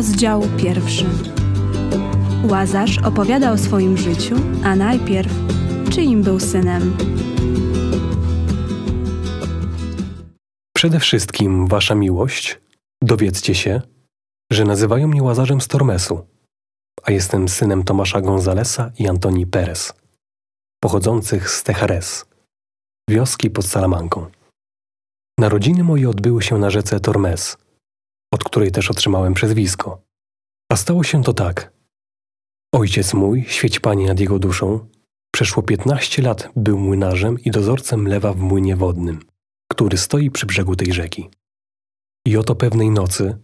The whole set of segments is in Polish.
Rozdział pierwszy. Łazarz opowiada o swoim życiu, a najpierw, czyim był synem. Przede wszystkim, Wasza miłość, dowiedzcie się, że nazywają mnie Łazarzem z Tormesu, a jestem synem Tomasza Gonzalesa i Antoni Perez, pochodzących z Tejares, wioski pod Salamanką. Narodziny moje odbyły się na rzece Tormes – od której też otrzymałem przezwisko. A stało się to tak. Ojciec mój, świeć Pani nad jego duszą, przeszło 15 lat był młynarzem i dozorcem lewa w młynie wodnym, który stoi przy brzegu tej rzeki. I oto pewnej nocy,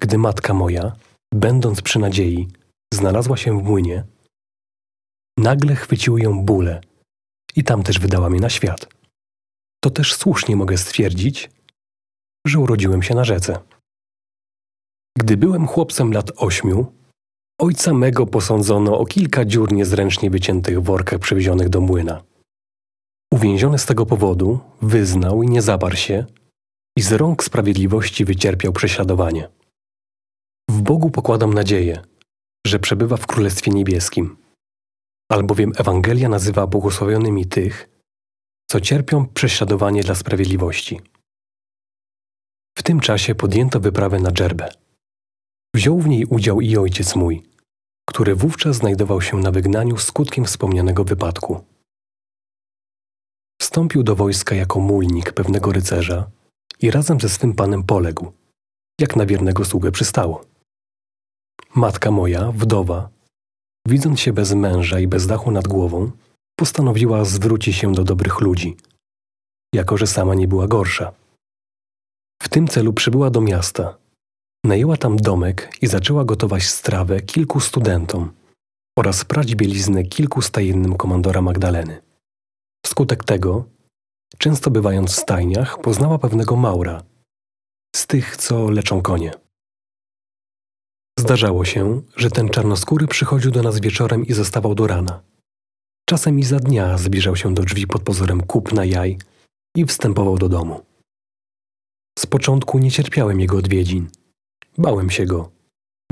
gdy matka moja, będąc przy nadziei, znalazła się w młynie, nagle chwyciły ją bóle i tam też wydała mnie na świat. To też słusznie mogę stwierdzić, że urodziłem się na rzece. Gdy byłem chłopcem lat ośmiu, ojca mego posądzono o kilka dziur niezręcznie wyciętych w workach przywiezionych do młyna. Uwięziony z tego powodu, wyznał i nie zaparł się i z rąk sprawiedliwości wycierpiał prześladowanie. W Bogu pokładam nadzieję, że przebywa w Królestwie Niebieskim, albowiem Ewangelia nazywa błogosławionymi tych, co cierpią prześladowanie dla sprawiedliwości. W tym czasie podjęto wyprawę na Dżerbę. Wziął w niej udział i ojciec mój, który wówczas znajdował się na wygnaniu skutkiem wspomnianego wypadku. Wstąpił do wojska jako mulnik pewnego rycerza i razem ze swym panem poległ, jak na wiernego sługę przystało. Matka moja, wdowa, widząc się bez męża i bez dachu nad głową, postanowiła zwrócić się do dobrych ludzi, jako że sama nie była gorsza. W tym celu przybyła do miasta Najęła tam domek i zaczęła gotować strawę kilku studentom oraz prać bieliznę kilku stajennym komandora Magdaleny. Wskutek tego, często bywając w stajniach, poznała pewnego Maura, z tych, co leczą konie. Zdarzało się, że ten czarnoskóry przychodził do nas wieczorem i zostawał do rana. Czasem i za dnia zbliżał się do drzwi pod pozorem kupna jaj i wstępował do domu. Z początku nie cierpiałem jego odwiedzin – Bałem się go,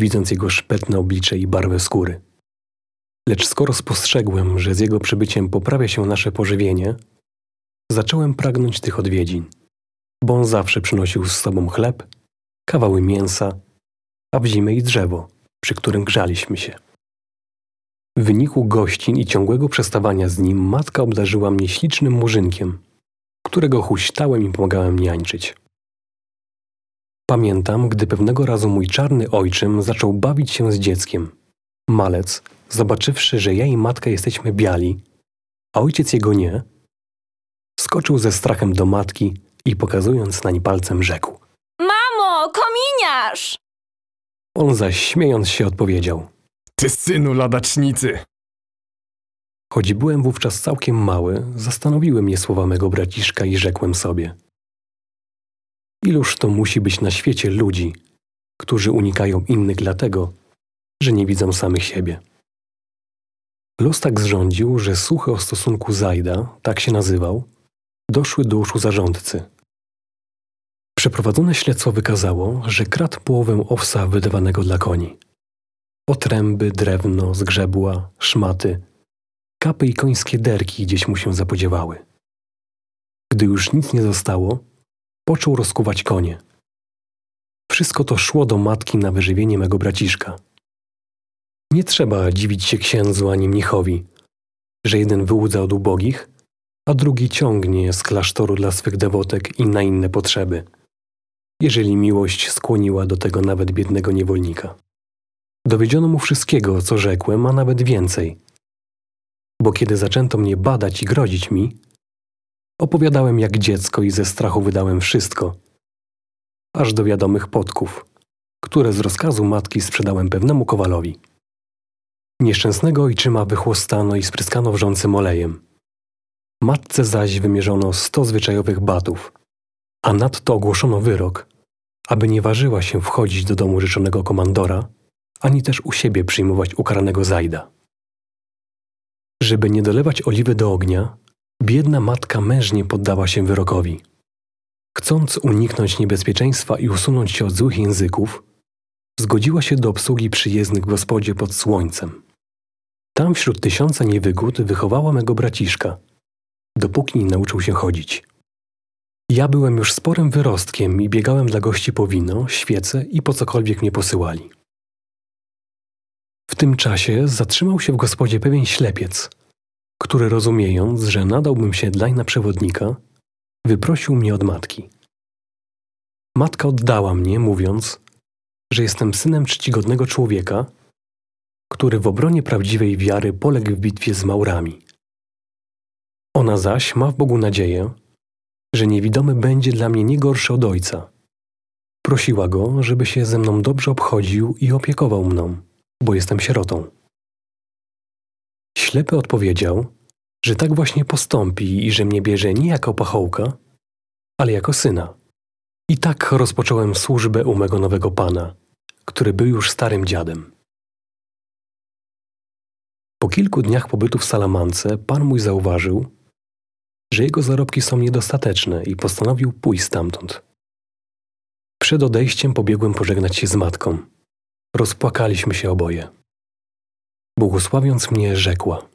widząc jego szpetne oblicze i barwę skóry. Lecz skoro spostrzegłem, że z jego przybyciem poprawia się nasze pożywienie, zacząłem pragnąć tych odwiedzin, bo on zawsze przynosił z sobą chleb, kawały mięsa, a w zimę i drzewo, przy którym grzaliśmy się. W wyniku gościn i ciągłego przestawania z nim matka obdarzyła mnie ślicznym murzynkiem, którego huśtałem i pomagałem niańczyć. Pamiętam, gdy pewnego razu mój czarny ojczym zaczął bawić się z dzieckiem. Malec, zobaczywszy, że ja i matka jesteśmy biali, a ojciec jego nie, skoczył ze strachem do matki i pokazując nań palcem rzekł: Mamo, kominiarz! On zaś śmiejąc się odpowiedział: Ty synu ladacznicy! Choć byłem wówczas całkiem mały, zastanowiły mnie słowa mego braciszka i rzekłem sobie – Iluż to musi być na świecie ludzi, którzy unikają innych dlatego, że nie widzą samych siebie. Los tak zrządził, że słuchy o stosunku Zajda, tak się nazywał, doszły do uszu zarządcy. Przeprowadzone śledztwo wykazało, że kradł połowę owsa wydawanego dla koni. Otręby, drewno, zgrzebła, szmaty, kapy i końskie derki gdzieś mu się zapodziewały. Gdy już nic nie zostało, Począł rozkuwać konie. Wszystko to szło do matki na wyżywienie mego braciszka. Nie trzeba dziwić się księdzu ani mnichowi, że jeden wyłudza od ubogich, a drugi ciągnie z klasztoru dla swych dewotek i na inne potrzeby, jeżeli miłość skłoniła do tego nawet biednego niewolnika. Dowiedziono mu wszystkiego, co rzekłem, a nawet więcej. Bo kiedy zaczęto mnie badać i grozić mi, Opowiadałem jak dziecko i ze strachu wydałem wszystko. Aż do wiadomych podków, które z rozkazu matki sprzedałem pewnemu kowalowi. Nieszczęsnego ojczyma wychłostano i spryskano wrzącym olejem. Matce zaś wymierzono sto zwyczajowych batów, a nadto ogłoszono wyrok, aby nie ważyła się wchodzić do domu życzonego komandora, ani też u siebie przyjmować ukaranego zajda. Żeby nie dolewać oliwy do ognia, Biedna matka mężnie poddała się wyrokowi. Chcąc uniknąć niebezpieczeństwa i usunąć się od złych języków, zgodziła się do obsługi przyjezdnych w gospodzie pod słońcem. Tam wśród tysiąca niewygód wychowała mego braciszka, dopóki nie nauczył się chodzić. Ja byłem już sporym wyrostkiem i biegałem dla gości po wino, świece i po cokolwiek mnie posyłali. W tym czasie zatrzymał się w gospodzie pewien ślepiec – który rozumiejąc, że nadałbym się dlań na przewodnika, wyprosił mnie od matki. Matka oddała mnie, mówiąc, że jestem synem czcigodnego człowieka, który w obronie prawdziwej wiary poległ w bitwie z Maurami. Ona zaś ma w Bogu nadzieję, że niewidomy będzie dla mnie nie gorszy od ojca. Prosiła go, żeby się ze mną dobrze obchodził i opiekował mną, bo jestem sierotą. Ślepy odpowiedział, że tak właśnie postąpi i że mnie bierze nie jako pachołka, ale jako syna. I tak rozpocząłem służbę u mego nowego pana, który był już starym dziadem. Po kilku dniach pobytu w Salamance pan mój zauważył, że jego zarobki są niedostateczne i postanowił pójść stamtąd. Przed odejściem pobiegłem pożegnać się z matką. Rozpłakaliśmy się oboje. Błogosławiąc mnie, rzekła: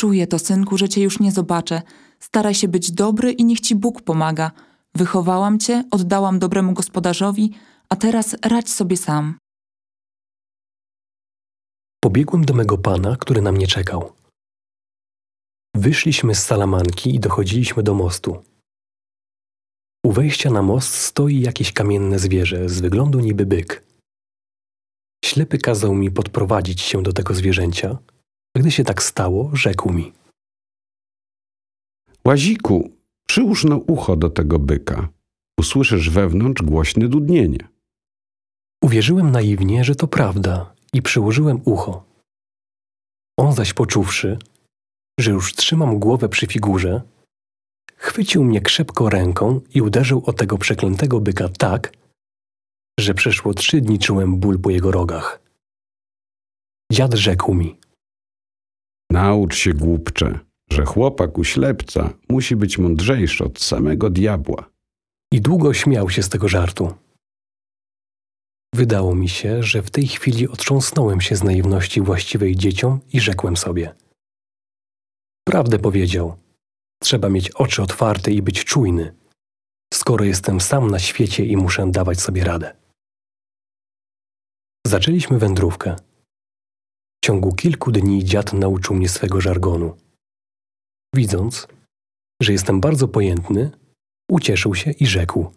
Czuję to, synku, że cię już nie zobaczę. Staraj się być dobry i niech ci Bóg pomaga. Wychowałam cię, oddałam dobremu gospodarzowi, a teraz radź sobie sam. Pobiegłem do mego pana, który na mnie czekał. Wyszliśmy z salamanki i dochodziliśmy do mostu. U wejścia na most stoi jakieś kamienne zwierzę z wyglądu niby byk. Ślepy kazał mi podprowadzić się do tego zwierzęcia, a gdy się tak stało, rzekł mi. Łaziku, przyłóż no ucho do tego byka. Usłyszysz wewnątrz głośne dudnienie. Uwierzyłem naiwnie, że to prawda i przyłożyłem ucho. On zaś poczuwszy, że już trzymam głowę przy figurze, chwycił mnie krzepko ręką i uderzył o tego przeklętego byka tak, że przeszło trzy dni czułem ból po jego rogach. Dziad rzekł mi. Naucz się, głupcze, że chłopak u ślepca musi być mądrzejszy od samego diabła. I długo śmiał się z tego żartu. Wydało mi się, że w tej chwili otrząsnąłem się z naiwności właściwej dzieciom i rzekłem sobie. Prawdę powiedział. Trzeba mieć oczy otwarte i być czujny, skoro jestem sam na świecie i muszę dawać sobie radę. Zaczęliśmy wędrówkę. W ciągu kilku dni dziad nauczył mnie swego żargonu. Widząc, że jestem bardzo pojętny, ucieszył się i rzekł: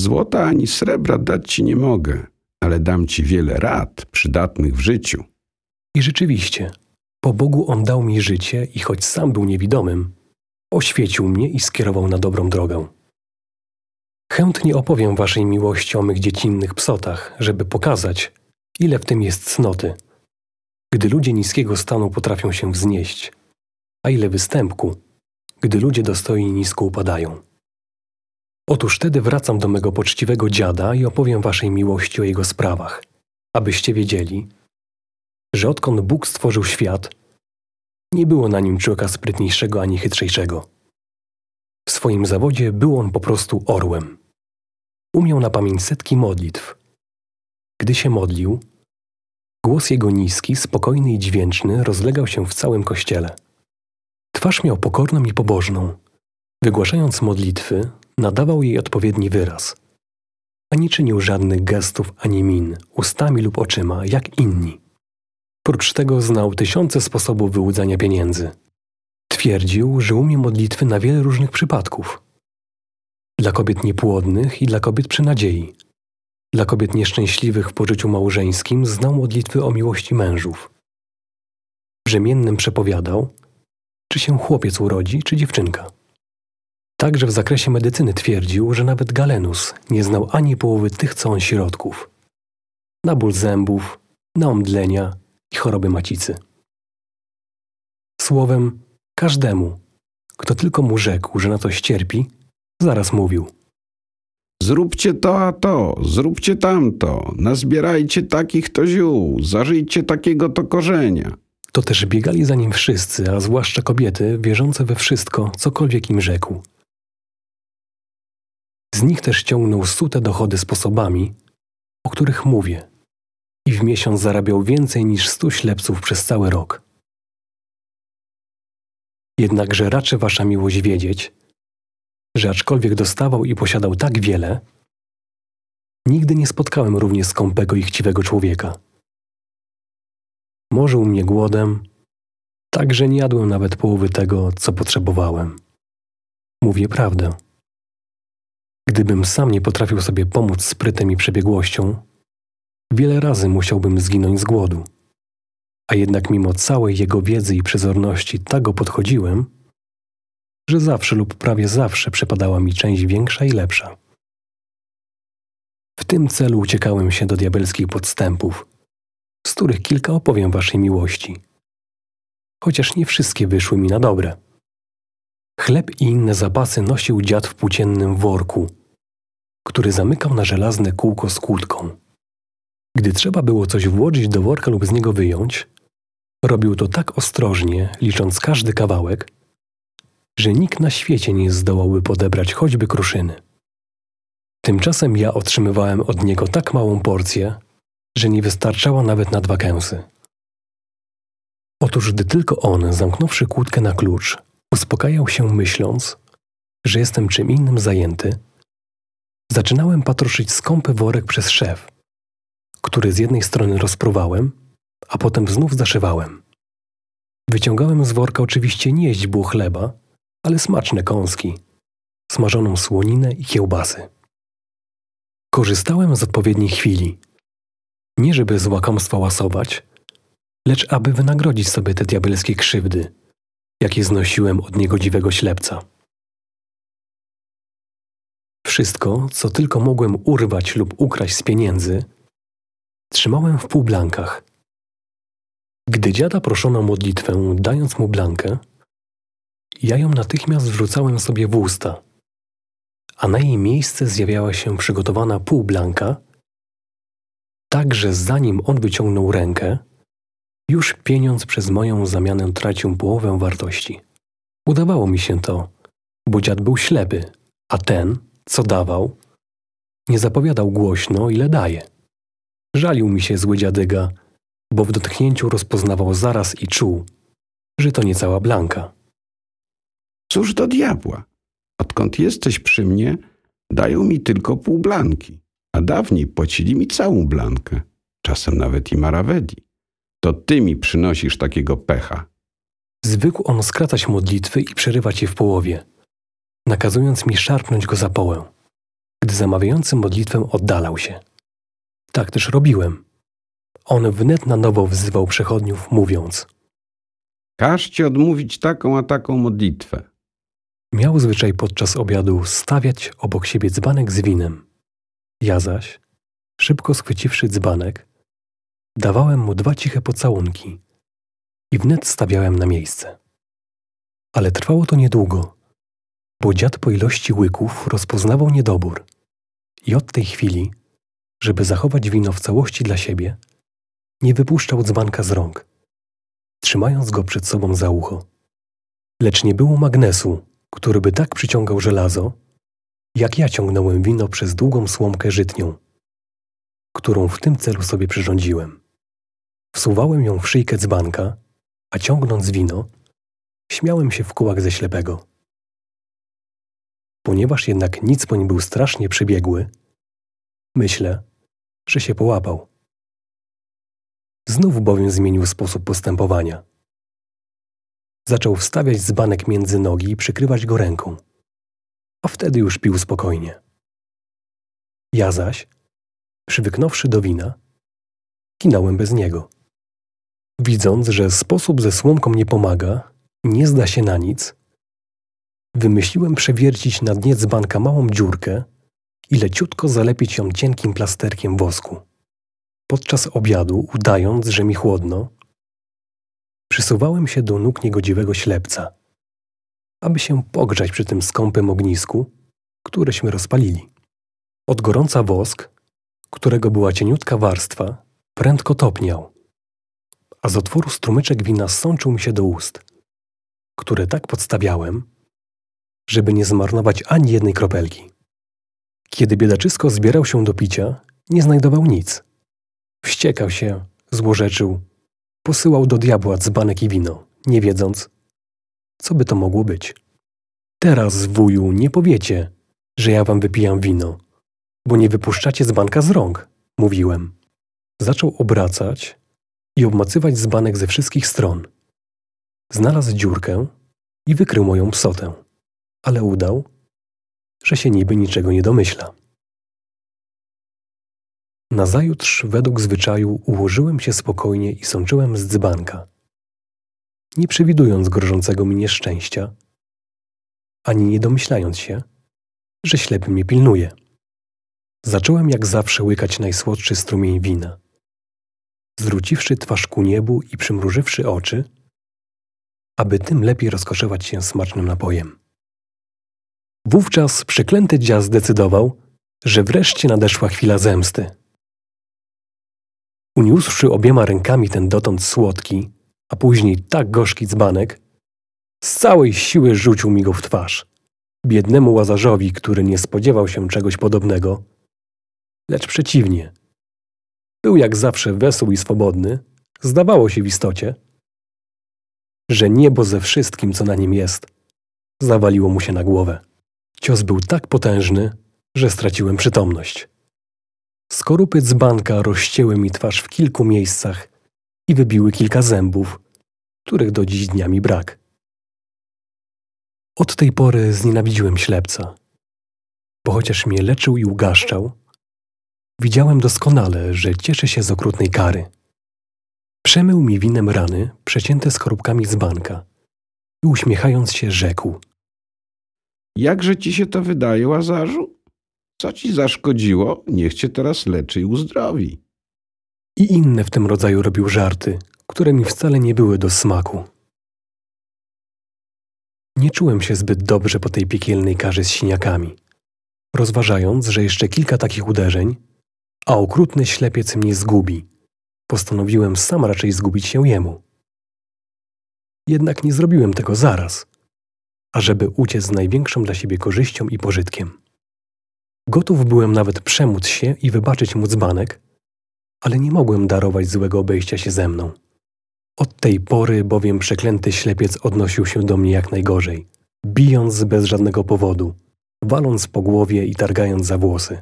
Złota ani srebra dać ci nie mogę, ale dam ci wiele rad przydatnych w życiu. I rzeczywiście, po Bogu on dał mi życie i choć sam był niewidomym, oświecił mnie i skierował na dobrą drogę. Chętnie opowiem waszej miłości o mych dziecinnych psotach, żeby pokazać, ile w tym jest cnoty, gdy ludzie niskiego stanu potrafią się wznieść, a ile występku, gdy ludzie dostojni nisko upadają. Otóż wtedy wracam do mego poczciwego dziada i opowiem waszej miłości o jego sprawach, abyście wiedzieli, że odkąd Bóg stworzył świat, nie było na nim człowieka sprytniejszego ani chytrzejszego. W swoim zawodzie był on po prostu orłem. Umiał na pamięć setki modlitw. Gdy się modlił, Głos jego niski, spokojny i dźwięczny rozlegał się w całym kościele. Twarz miał pokorną i pobożną. Wygłaszając modlitwy, nadawał jej odpowiedni wyraz. Ani czynił żadnych gestów ani min, ustami lub oczyma, jak inni. Prócz tego znał tysiące sposobów wyłudzania pieniędzy. Twierdził, że umie modlitwy na wiele różnych przypadków. Dla kobiet niepłodnych i dla kobiet przy nadziei – dla kobiet nieszczęśliwych w pożyciu małżeńskim znał modlitwy o miłości mężów. Brzemiennym przepowiadał, czy się chłopiec urodzi, czy dziewczynka. Także w zakresie medycyny twierdził, że nawet Galenus nie znał ani połowy tych, co on środków. Na ból zębów, na omdlenia i choroby macicy. Słowem, każdemu, kto tylko mu rzekł, że na coś cierpi, zaraz mówił – Zróbcie to a to, zróbcie tamto, nazbierajcie takich to ziół, zażyjcie takiego to korzenia. To też biegali za nim wszyscy, a zwłaszcza kobiety, wierzące we wszystko, cokolwiek im rzekł. Z nich też ciągnął sute dochody sposobami, o których mówię, i w miesiąc zarabiał więcej niż stu ślepców przez cały rok. Jednakże raczy wasza miłość wiedzieć, że aczkolwiek dostawał i posiadał tak wiele, nigdy nie spotkałem równie skąpego i chciwego człowieka. Morzył mnie głodem, tak że nie jadłem nawet połowy tego, co potrzebowałem. Mówię prawdę. Gdybym sam nie potrafił sobie pomóc sprytem i przebiegłością, wiele razy musiałbym zginąć z głodu. A jednak mimo całej jego wiedzy i przezorności tak go podchodziłem, że zawsze lub prawie zawsze przypadała mi część większa i lepsza. W tym celu uciekałem się do diabelskich podstępów, z których kilka opowiem waszej miłości. Chociaż nie wszystkie wyszły mi na dobre. Chleb i inne zapasy nosił dziad w płóciennym worku, który zamykał na żelazne kółko z kłódką. Gdy trzeba było coś włożyć do worka lub z niego wyjąć, robił to tak ostrożnie, licząc każdy kawałek, że nikt na świecie nie zdołałby podebrać choćby kruszyny. Tymczasem ja otrzymywałem od niego tak małą porcję, że nie wystarczała nawet na dwa kęsy. Otóż gdy tylko on, zamknąwszy kłódkę na klucz, uspokajał się myśląc, że jestem czym innym zajęty, zaczynałem patroszyć skąpy worek przez szef, który z jednej strony rozpruwałem, a potem znów zaszywałem. Wyciągałem z worka oczywiście nieść jeźdźbło chleba, ale smaczne kąski, smażoną słoninę i kiełbasy. Korzystałem z odpowiedniej chwili. Nie żeby z łakomstwa łasować, lecz aby wynagrodzić sobie te diabelskie krzywdy, jakie znosiłem od niegodziwego ślepca. Wszystko, co tylko mogłem urwać lub ukraść z pieniędzy, trzymałem w półblankach. Gdy dziada proszono modlitwę, dając mu blankę, ja ją natychmiast wrzucałem sobie w usta, a na jej miejsce zjawiała się przygotowana półblanka, także zanim on wyciągnął rękę, już pieniądz przez moją zamianę tracił połowę wartości. Udawało mi się to, bo dziad był ślepy, a ten, co dawał, nie zapowiadał głośno, ile daje. Żalił mi się zły dziadyga, bo w dotknięciu rozpoznawał zaraz i czuł, że to nie cała blanka. Cóż do diabła? Odkąd jesteś przy mnie, dają mi tylko pół blanki, a dawniej płacili mi całą blankę, czasem nawet i marawedi. To ty mi przynosisz takiego pecha. Zwykł on skracać modlitwy i przerywać je w połowie, nakazując mi szarpnąć go za połę, gdy zamawiający modlitwę oddalał się. Tak też robiłem. On wnet na nowo wzywał przechodniów, mówiąc: Każcie odmówić taką a taką modlitwę. Miał zwyczaj podczas obiadu stawiać obok siebie dzbanek z winem. Ja zaś, szybko schwyciwszy dzbanek, dawałem mu dwa ciche pocałunki i wnet stawiałem na miejsce. Ale trwało to niedługo, bo dziad po ilości łyków rozpoznawał niedobór i od tej chwili, żeby zachować wino w całości dla siebie, nie wypuszczał dzbanka z rąk, trzymając go przed sobą za ucho. Lecz nie było magnesu, który by tak przyciągał żelazo, jak ja ciągnąłem wino przez długą słomkę żytnią, którą w tym celu sobie przyrządziłem. Wsuwałem ją w szyjkę dzbanka, a ciągnąc wino, śmiałem się w kółach ze ślepego. Ponieważ jednak nic Nicpoń był strasznie przebiegły, myślę, że się połapał. Znów bowiem zmienił sposób postępowania. Zaczął wstawiać dzbanek między nogi i przykrywać go ręką. A wtedy już pił spokojnie. Ja zaś, przywyknąwszy do wina, kinałem bez niego. Widząc, że sposób ze słomką nie pomaga, nie zda się na nic, wymyśliłem przewiercić na dnie dzbanka małą dziurkę i leciutko zalepić ją cienkim plasterkiem wosku. Podczas obiadu, udając, że mi chłodno, przysuwałem się do nóg niegodziwego ślepca, aby się pogrzać przy tym skąpym ognisku, któreśmy rozpalili. Od gorąca wosk, którego była cieniutka warstwa, prędko topniał, a z otworu strumyczek wina sączył mi się do ust, które tak podstawiałem, żeby nie zmarnować ani jednej kropelki. Kiedy biedaczysko zbierał się do picia, nie znajdował nic. Wściekał się, złorzeczył, posyłał do diabła dzbanek i wino, nie wiedząc, co by to mogło być. Teraz, wuju, nie powiecie, że ja wam wypijam wino, bo nie wypuszczacie dzbanka z rąk, mówiłem. Zaczął obracać i obmacywać dzbanek ze wszystkich stron. Znalazł dziurkę i wykrył moją psotę, ale udał, że się niby niczego nie domyśla. Nazajutrz według zwyczaju ułożyłem się spokojnie i sączyłem z dzbanka, nie przewidując grożącego mi nieszczęścia, ani nie domyślając się, że ślepy mnie pilnuje. Zacząłem jak zawsze łykać najsłodszy strumień wina. Zwróciwszy twarz ku niebu i przymrużywszy oczy, aby tym lepiej rozkoszować się smacznym napojem. Wówczas przeklęty dziad zdecydował, że wreszcie nadeszła chwila zemsty. Uniósłszy obiema rękami ten dotąd słodki, a później tak gorzki dzbanek, z całej siły rzucił mi go w twarz. Biednemu łazarzowi, który nie spodziewał się czegoś podobnego, lecz przeciwnie. Był jak zawsze wesół i swobodny, zdawało się w istocie, że niebo ze wszystkim, co na nim jest, zawaliło mu się na głowę. Cios był tak potężny, że straciłem przytomność. Skorupy dzbanka rozcięły mi twarz w kilku miejscach i wybiły kilka zębów, których do dziś dniami brak. Od tej pory znienawidziłem ślepca, bo chociaż mnie leczył i ugaszczał, widziałem doskonale, że cieszy się z okrutnej kary. Przemył mi winem rany przecięte skorupkami dzbanka i uśmiechając się rzekł – Jakże ci się to wydaje, Łazarzu? Co ci zaszkodziło, niech cię teraz leczy i uzdrowi. I inne w tym rodzaju robił żarty, które mi wcale nie były do smaku. Nie czułem się zbyt dobrze po tej piekielnej karze z siniakami. Rozważając, że jeszcze kilka takich uderzeń, a okrutny ślepiec mnie zgubi, postanowiłem sam raczej zgubić się jemu. Jednak nie zrobiłem tego zaraz, ażeby uciec z największą dla siebie korzyścią i pożytkiem. Gotów byłem nawet przemóc się i wybaczyć mu dzbanek, ale nie mogłem darować złego obejścia się ze mną. Od tej pory bowiem przeklęty ślepiec odnosił się do mnie jak najgorzej, bijąc bez żadnego powodu, waląc po głowie i targając za włosy.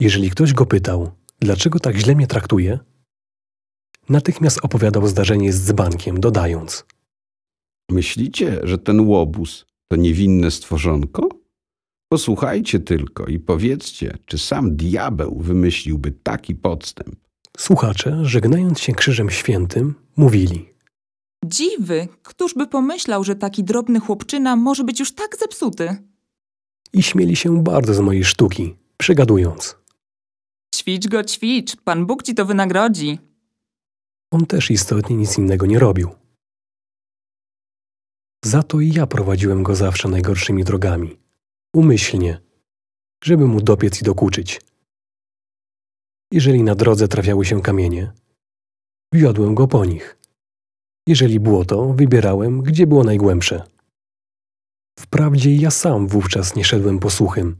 Jeżeli ktoś go pytał, dlaczego tak źle mnie traktuje, natychmiast opowiadał zdarzenie z dzbankiem, dodając: Myślicie, że ten łobuz to niewinne stworzonko? Posłuchajcie tylko i powiedzcie, czy sam diabeł wymyśliłby taki podstęp. Słuchacze, żegnając się Krzyżem Świętym, mówili: Dziwy, któż by pomyślał, że taki drobny chłopczyna może być już tak zepsuty? I śmieli się bardzo z mojej sztuki, przegadując. Ćwicz go, ćwicz, Pan Bóg ci to wynagrodzi. On też istotnie nic innego nie robił. Za to i ja prowadziłem go zawsze najgorszymi drogami umyślnie, żeby mu dopiec i dokuczyć. Jeżeli na drodze trafiały się kamienie, wiodłem go po nich. Jeżeli było to, wybierałem, gdzie było najgłębsze. Wprawdzie ja sam wówczas nie szedłem po suchym,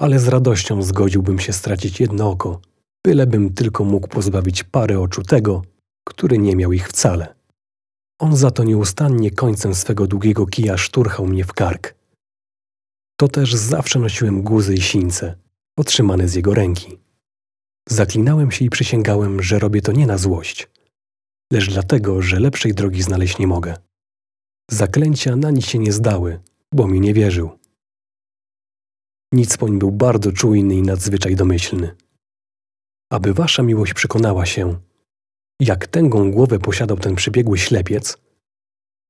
ale z radością zgodziłbym się stracić jedno oko, bylebym tylko mógł pozbawić pary oczu tego, który nie miał ich wcale. On za to nieustannie końcem swego długiego kija szturchał mnie w kark, to też zawsze nosiłem guzy i sińce, otrzymane z jego ręki. Zaklinałem się i przysięgałem, że robię to nie na złość, lecz dlatego, że lepszej drogi znaleźć nie mogę. Zaklęcia na nic się nie zdały, bo mi nie wierzył. Nicpoń był bardzo czujny i nadzwyczaj domyślny. Aby wasza miłość przekonała się, jak tęgą głowę posiadał ten przybiegły ślepiec,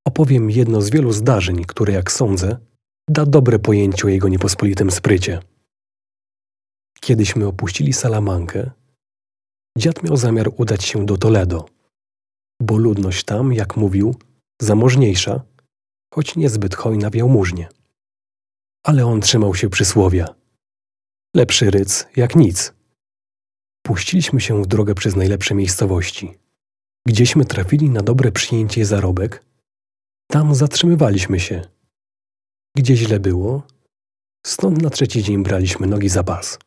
opowiem jedno z wielu zdarzeń, które, jak sądzę, da dobre pojęcie o jego niepospolitym sprycie. Kiedyśmy opuścili Salamankę. Dziad miał zamiar udać się do Toledo, bo ludność tam, jak mówił, zamożniejsza, choć niezbyt hojna w jałmużnie. Ale on trzymał się przysłowia. Lepszy ryc jak nic. Puściliśmy się w drogę przez najlepsze miejscowości. Gdzieśmy trafili na dobre przyjęcie zarobek, tam zatrzymywaliśmy się – gdzie źle było, stąd na trzeci dzień braliśmy nogi za pas.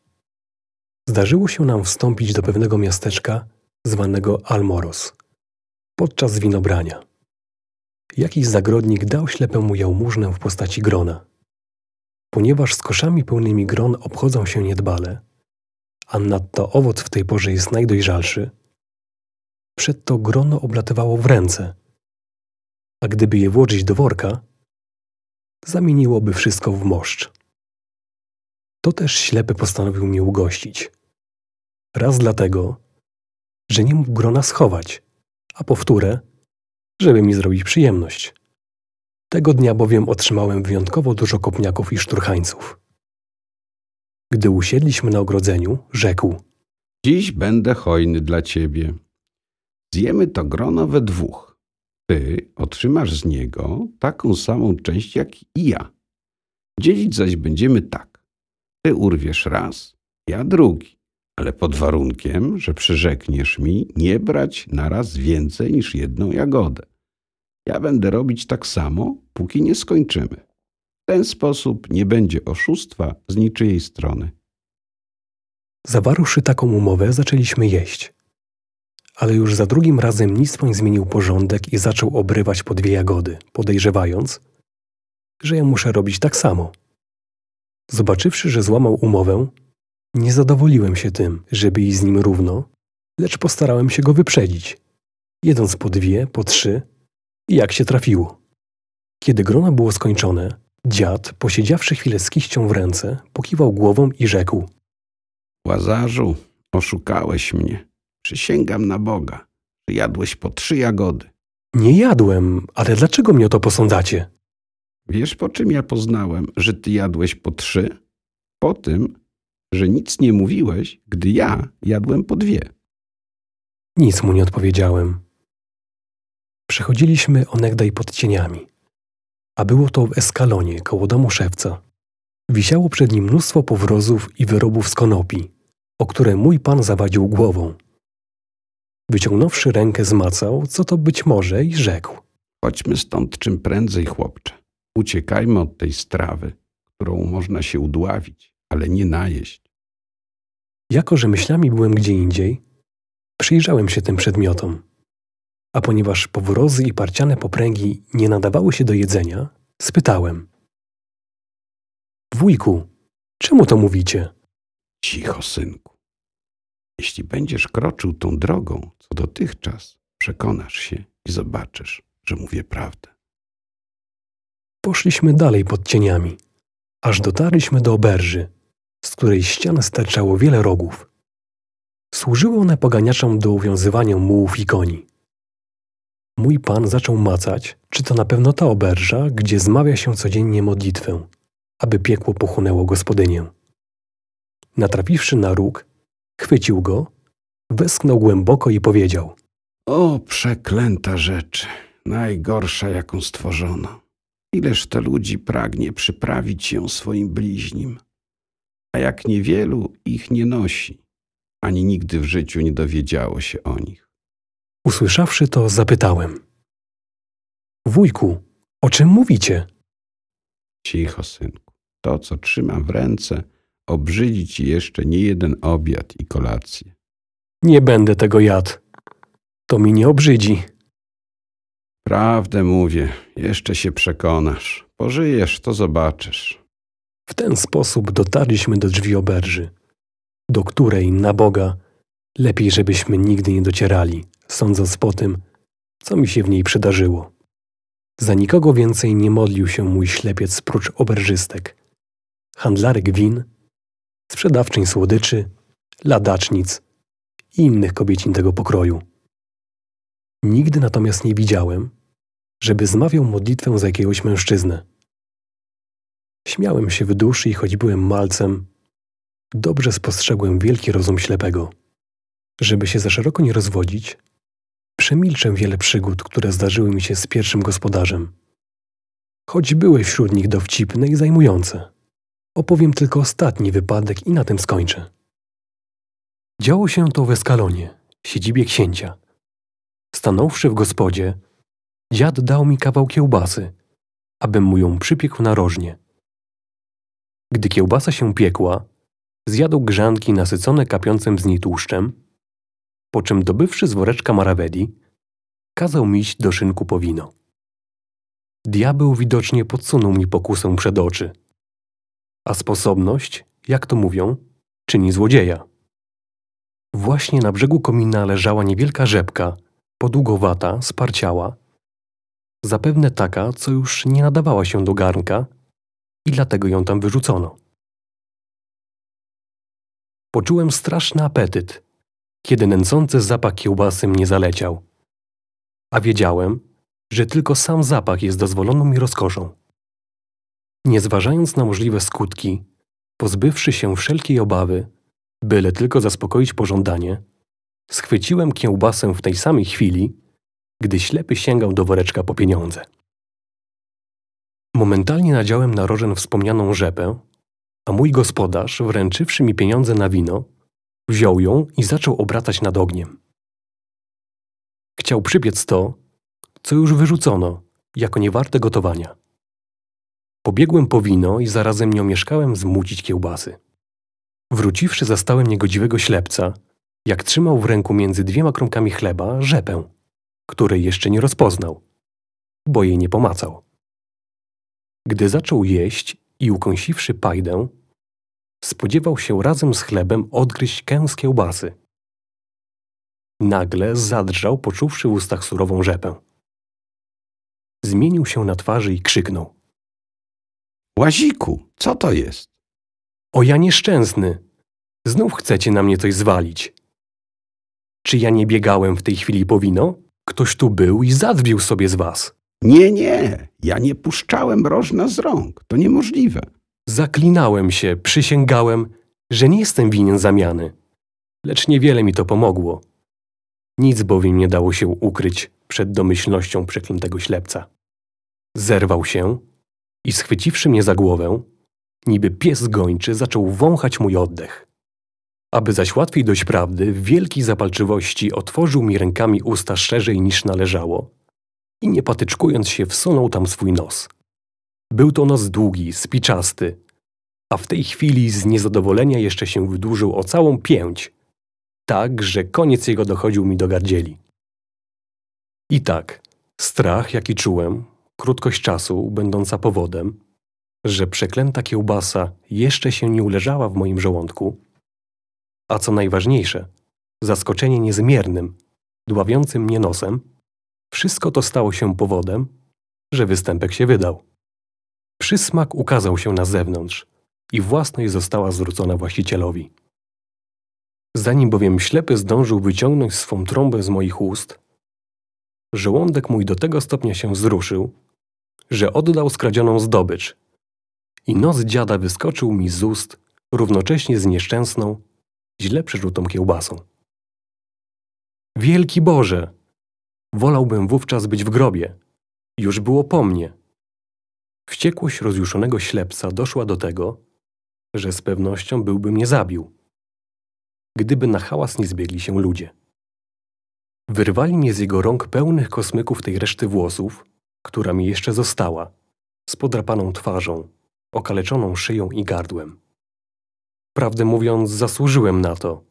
Zdarzyło się nam wstąpić do pewnego miasteczka zwanego Almoros podczas winobrania. Jakiś zagrodnik dał ślepemu jałmużnę w postaci grona. Ponieważ z koszami pełnymi gron obchodzą się niedbale, a nadto owoc w tej porze jest najdojrzalszy, to grono oblatywało w ręce, a gdyby je włożyć do worka, zamieniłoby wszystko w moszcz. To też ślepy postanowił mnie ugościć. Raz dlatego, że nie mógł grona schować, a powtórę, żeby mi zrobić przyjemność. Tego dnia bowiem otrzymałem wyjątkowo dużo kopniaków i szturchańców. Gdy usiedliśmy na ogrodzeniu, rzekł: Dziś będę hojny dla ciebie. Zjemy to grono we dwóch. Ty otrzymasz z niego taką samą część jak i ja. Dzielić zaś będziemy tak. Ty urwiesz raz, ja drugi, ale pod warunkiem, że przyrzekniesz mi nie brać na raz więcej niż jedną jagodę. Ja będę robić tak samo, póki nie skończymy. W ten sposób nie będzie oszustwa z niczyjej strony. Zawarłszy taką umowę, zaczęliśmy jeść ale już za drugim razem Nispoń zmienił porządek i zaczął obrywać po dwie jagody, podejrzewając, że ja muszę robić tak samo. Zobaczywszy, że złamał umowę, nie zadowoliłem się tym, żeby iść z nim równo, lecz postarałem się go wyprzedzić, jedąc po dwie, po trzy i jak się trafiło. Kiedy grono było skończone, dziad, posiedziawszy chwilę z kiścią w ręce, pokiwał głową i rzekł – Łazarzu, oszukałeś mnie. Przysięgam na Boga, że jadłeś po trzy jagody. Nie jadłem, ale dlaczego mnie o to posądzacie? Wiesz, po czym ja poznałem, że ty jadłeś po trzy? Po tym, że nic nie mówiłeś, gdy ja jadłem po dwie. Nic mu nie odpowiedziałem. Przechodziliśmy onegdaj pod cieniami, a było to w Eskalonie koło domu szewca. Wisiało przed nim mnóstwo powrozów i wyrobów z konopi, o które mój pan zawadził głową. Wyciągnąwszy rękę zmacał, co to być może i rzekł. Chodźmy stąd czym prędzej, chłopcze. Uciekajmy od tej strawy, którą można się udławić, ale nie najeść. Jako, że myślami byłem gdzie indziej, przyjrzałem się tym przedmiotom. A ponieważ powrozy i parciane popręgi nie nadawały się do jedzenia, spytałem. Wujku, czemu to mówicie? Cicho, synku. Jeśli będziesz kroczył tą drogą, co dotychczas, przekonasz się i zobaczysz, że mówię prawdę. Poszliśmy dalej pod cieniami, aż dotarliśmy do oberży, z której ścian sterczało wiele rogów. Służyły one poganiaczom do uwiązywania mułów i koni. Mój pan zaczął macać, czy to na pewno ta oberża, gdzie zmawia się codziennie modlitwę, aby piekło pochłonęło gospodynię. Natrafiwszy na róg, Chwycił go, westchnął głęboko i powiedział – O, przeklęta rzecz, najgorsza, jaką stworzono. Ileż to ludzi pragnie przyprawić ją swoim bliźnim, a jak niewielu ich nie nosi, ani nigdy w życiu nie dowiedziało się o nich. Usłyszawszy to, zapytałem. Wujku, o czym mówicie? Cicho, synku. To, co trzymam w ręce, obrzydzi ci jeszcze nie jeden obiad i kolację. Nie będę tego jadł. To mi nie obrzydzi. Prawdę mówię, jeszcze się przekonasz. Pożyjesz, to zobaczysz. W ten sposób dotarliśmy do drzwi oberży, do której, na Boga, lepiej żebyśmy nigdy nie docierali, sądząc po tym, co mi się w niej przydarzyło. Za nikogo więcej nie modlił się mój ślepiec prócz oberżystek, handlarek win sprzedawczyń słodyczy, ladacznic i innych kobiecin tego pokroju. Nigdy natomiast nie widziałem, żeby zmawiał modlitwę za jakiegoś mężczyznę. Śmiałem się w duszy i choć byłem malcem, dobrze spostrzegłem wielki rozum ślepego. Żeby się za szeroko nie rozwodzić, przemilczę wiele przygód, które zdarzyły mi się z pierwszym gospodarzem. Choć były wśród nich dowcipne i zajmujące. Opowiem tylko ostatni wypadek i na tym skończę. Działo się to w Eskalonie, siedzibie księcia. Stanąwszy w gospodzie, dziad dał mi kawał kiełbasy, abym mu ją przypiekł narożnie. Gdy kiełbasa się piekła, zjadł grzanki nasycone kapiącym z niej tłuszczem, po czym dobywszy z woreczka marawedi, kazał mi iść do szynku po wino. Diabeł widocznie podsunął mi pokusę przed oczy – a sposobność, jak to mówią, czyni złodzieja. Właśnie na brzegu komina leżała niewielka rzepka, podługowata, sparciała. Zapewne taka, co już nie nadawała się do garnka i dlatego ją tam wyrzucono. Poczułem straszny apetyt, kiedy nęcący zapach kiełbasy mnie zaleciał. A wiedziałem, że tylko sam zapach jest dozwoloną mi rozkoszą nie zważając na możliwe skutki, pozbywszy się wszelkiej obawy, byle tylko zaspokoić pożądanie, schwyciłem kiełbasę w tej samej chwili, gdy ślepy sięgał do woreczka po pieniądze. Momentalnie nadziałem na rożen wspomnianą rzepę, a mój gospodarz, wręczywszy mi pieniądze na wino, wziął ją i zaczął obracać nad ogniem. Chciał przypiec to, co już wyrzucono, jako niewarte gotowania. Pobiegłem po wino i zarazem nie omieszkałem zmucić kiełbasy. Wróciwszy zastałem niegodziwego ślepca, jak trzymał w ręku między dwiema kromkami chleba rzepę, której jeszcze nie rozpoznał, bo jej nie pomacał. Gdy zaczął jeść i ukąsiwszy pajdę, spodziewał się razem z chlebem odgryźć kęs kiełbasy. Nagle zadrżał, poczuwszy w ustach surową rzepę. Zmienił się na twarzy i krzyknął. Łaziku, co to jest? O ja nieszczęsny. Znów chcecie na mnie coś zwalić. Czy ja nie biegałem w tej chwili po wino? Ktoś tu był i zadbił sobie z was. Nie, nie, ja nie puszczałem rożna z rąk. To niemożliwe. Zaklinałem się, przysięgałem, że nie jestem winien zamiany. Lecz niewiele mi to pomogło. Nic bowiem nie dało się ukryć przed domyślnością przeklętego ślepca. Zerwał się, i schwyciwszy mnie za głowę, niby pies gończy zaczął wąchać mój oddech. Aby zaś łatwiej dość prawdy, w wielkiej zapalczywości otworzył mi rękami usta szerzej niż należało i nie patyczkując się wsunął tam swój nos. Był to nos długi, spiczasty, a w tej chwili z niezadowolenia jeszcze się wydłużył o całą pięć, tak, że koniec jego dochodził mi do gardzieli. I tak, strach, jaki czułem, krótkość czasu będąca powodem, że przeklęta kiełbasa jeszcze się nie uleżała w moim żołądku, a co najważniejsze, zaskoczenie niezmiernym, dławiącym mnie nosem, wszystko to stało się powodem, że występek się wydał. Przysmak ukazał się na zewnątrz i własność została zwrócona właścicielowi. Zanim bowiem ślepy zdążył wyciągnąć swą trąbę z moich ust, żołądek mój do tego stopnia się wzruszył, że oddał skradzioną zdobycz. I nos dziada wyskoczył mi z ust, równocześnie z nieszczęsną, źle przerzutą kiełbasą. Wielki Boże! Wolałbym wówczas być w grobie. Już było po mnie. Wściekłość rozjuszonego ślepca doszła do tego, że z pewnością byłby mnie zabił, gdyby na hałas nie zbiegli się ludzie. Wyrwali mnie z jego rąk pełnych kosmyków tej reszty włosów która mi jeszcze została, z podrapaną twarzą, okaleczoną szyją i gardłem. Prawdę mówiąc, zasłużyłem na to.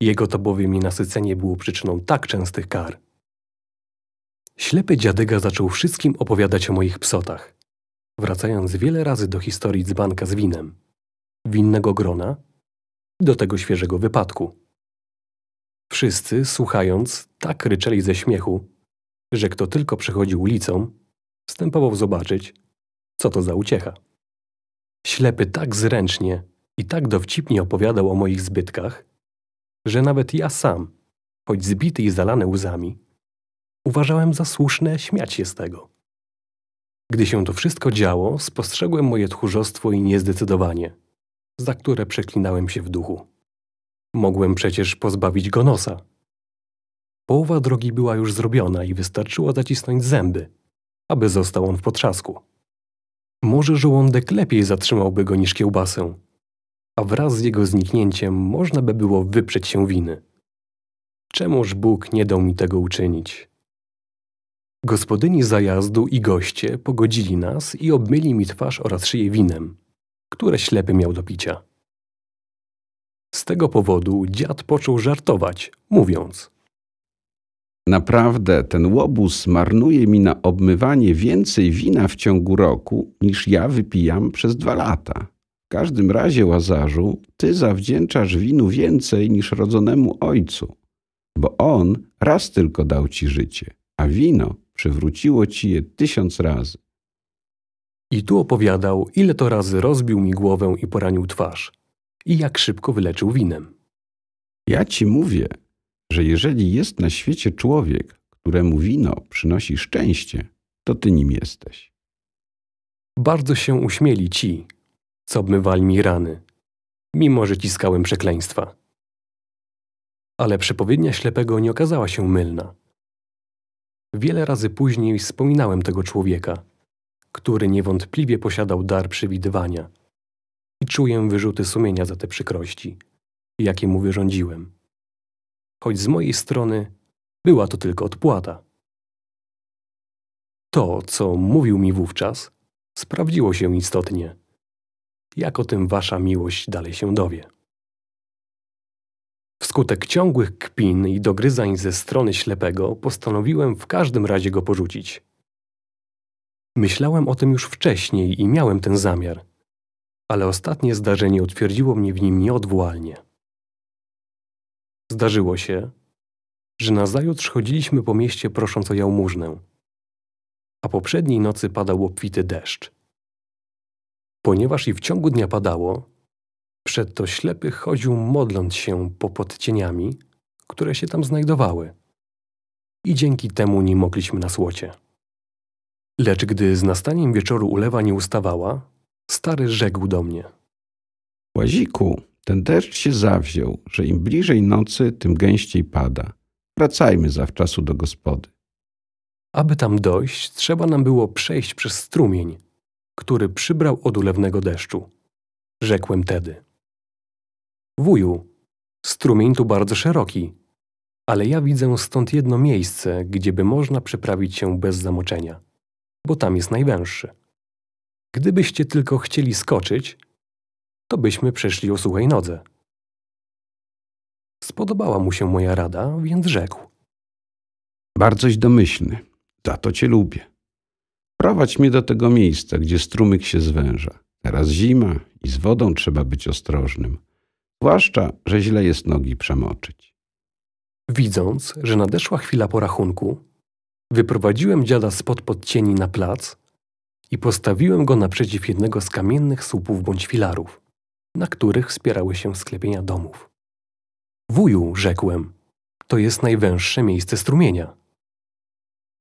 Jego to bowiem nasycenie było przyczyną tak częstych kar. Ślepy dziadyga zaczął wszystkim opowiadać o moich psotach, wracając wiele razy do historii dzbanka z winem, winnego grona i do tego świeżego wypadku. Wszyscy, słuchając, tak ryczeli ze śmiechu, że kto tylko przechodził ulicą, wstępował zobaczyć, co to za uciecha. Ślepy tak zręcznie i tak dowcipnie opowiadał o moich zbytkach, że nawet ja sam, choć zbity i zalany łzami, uważałem za słuszne śmiać się z tego. Gdy się to wszystko działo, spostrzegłem moje tchórzostwo i niezdecydowanie, za które przeklinałem się w duchu. Mogłem przecież pozbawić go nosa, Połowa drogi była już zrobiona i wystarczyło zacisnąć zęby, aby został on w potrzasku. Może żołądek lepiej zatrzymałby go niż kiełbasę, a wraz z jego zniknięciem można by było wyprzeć się winy. Czemuż Bóg nie dał mi tego uczynić? Gospodyni zajazdu i goście pogodzili nas i obmyli mi twarz oraz szyję winem, które ślepy miał do picia. Z tego powodu dziad począł żartować, mówiąc – Naprawdę ten łobuz marnuje mi na obmywanie więcej wina w ciągu roku, niż ja wypijam przez dwa lata. W każdym razie, Łazarzu, ty zawdzięczasz winu więcej niż rodzonemu ojcu, bo on raz tylko dał ci życie, a wino przywróciło ci je tysiąc razy. I tu opowiadał, ile to razy rozbił mi głowę i poranił twarz, i jak szybko wyleczył winem. Ja ci mówię, że jeżeli jest na świecie człowiek, któremu wino przynosi szczęście, to ty nim jesteś. Bardzo się uśmieli ci, co obmywali mi rany, mimo że ciskałem przekleństwa. Ale przepowiednia ślepego nie okazała się mylna. Wiele razy później wspominałem tego człowieka, który niewątpliwie posiadał dar przewidywania i czuję wyrzuty sumienia za te przykrości, jakie mu wyrządziłem choć z mojej strony była to tylko odpłata. To, co mówił mi wówczas, sprawdziło się istotnie. Jak o tym wasza miłość dalej się dowie. Wskutek ciągłych kpin i dogryzań ze strony ślepego postanowiłem w każdym razie go porzucić. Myślałem o tym już wcześniej i miałem ten zamiar, ale ostatnie zdarzenie utwierdziło mnie w nim nieodwołalnie. Zdarzyło się, że nazajutrz chodziliśmy po mieście prosząc o jałmużnę, a poprzedniej nocy padał obfity deszcz. Ponieważ i w ciągu dnia padało, przed to ślepy chodził modląc się po podcieniami, które się tam znajdowały. I dzięki temu nie mogliśmy na słocie. Lecz gdy z nastaniem wieczoru ulewa nie ustawała, stary rzekł do mnie. Łaziku, ten deszcz się zawziął, że im bliżej nocy, tym gęściej pada. Wracajmy zawczasu do gospody. Aby tam dojść, trzeba nam było przejść przez strumień, który przybrał od ulewnego deszczu. Rzekłem tedy. Wuju, strumień tu bardzo szeroki, ale ja widzę stąd jedno miejsce, gdzieby można przeprawić się bez zamoczenia, bo tam jest najwęższy. Gdybyście tylko chcieli skoczyć, to byśmy przeszli o suchej nodze. Spodobała mu się moja rada, więc rzekł. Bardzoś domyślny, za to cię lubię. Prowadź mnie do tego miejsca, gdzie strumyk się zwęża. Teraz zima i z wodą trzeba być ostrożnym, zwłaszcza, że źle jest nogi przemoczyć. Widząc, że nadeszła chwila porachunku, wyprowadziłem dziada spod podcieni na plac i postawiłem go naprzeciw jednego z kamiennych słupów bądź filarów na których wspierały się sklepienia domów. Wuju, rzekłem, to jest najwęższe miejsce strumienia.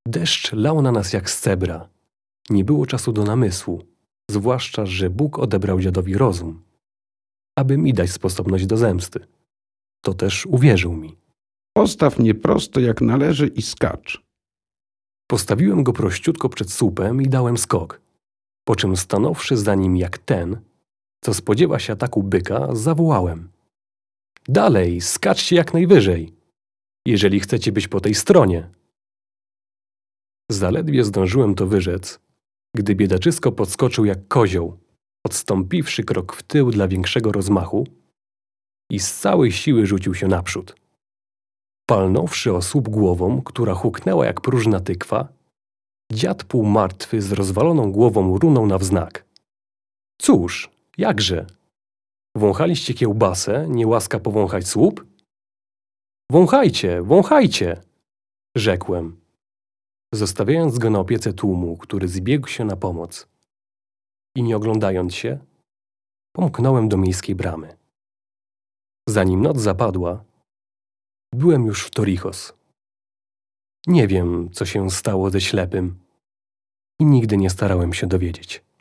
Deszcz lał na nas jak z cebra. Nie było czasu do namysłu, zwłaszcza, że Bóg odebrał dziadowi rozum, aby mi dać sposobność do zemsty. To też uwierzył mi. Postaw mnie prosto jak należy i skacz. Postawiłem go prościutko przed słupem i dałem skok, po czym stanąwszy za nim jak ten, co spodziewa się ataku byka, zawołałem. Dalej, skaczcie jak najwyżej, jeżeli chcecie być po tej stronie. Zaledwie zdążyłem to wyrzec, gdy biedaczysko podskoczył jak kozioł, odstąpiwszy krok w tył dla większego rozmachu i z całej siły rzucił się naprzód. Palnąwszy o słup głową, która huknęła jak próżna tykwa, dziad półmartwy z rozwaloną głową runął na wznak. Cóż, Jakże? Wąchaliście kiełbasę, nie łaska powąchać słup? Wąchajcie, wąchajcie! Rzekłem, zostawiając go na opiece tłumu, który zbiegł się na pomoc. I nie oglądając się, pomknąłem do miejskiej bramy. Zanim noc zapadła, byłem już w Torichos. Nie wiem, co się stało ze ślepym i nigdy nie starałem się dowiedzieć.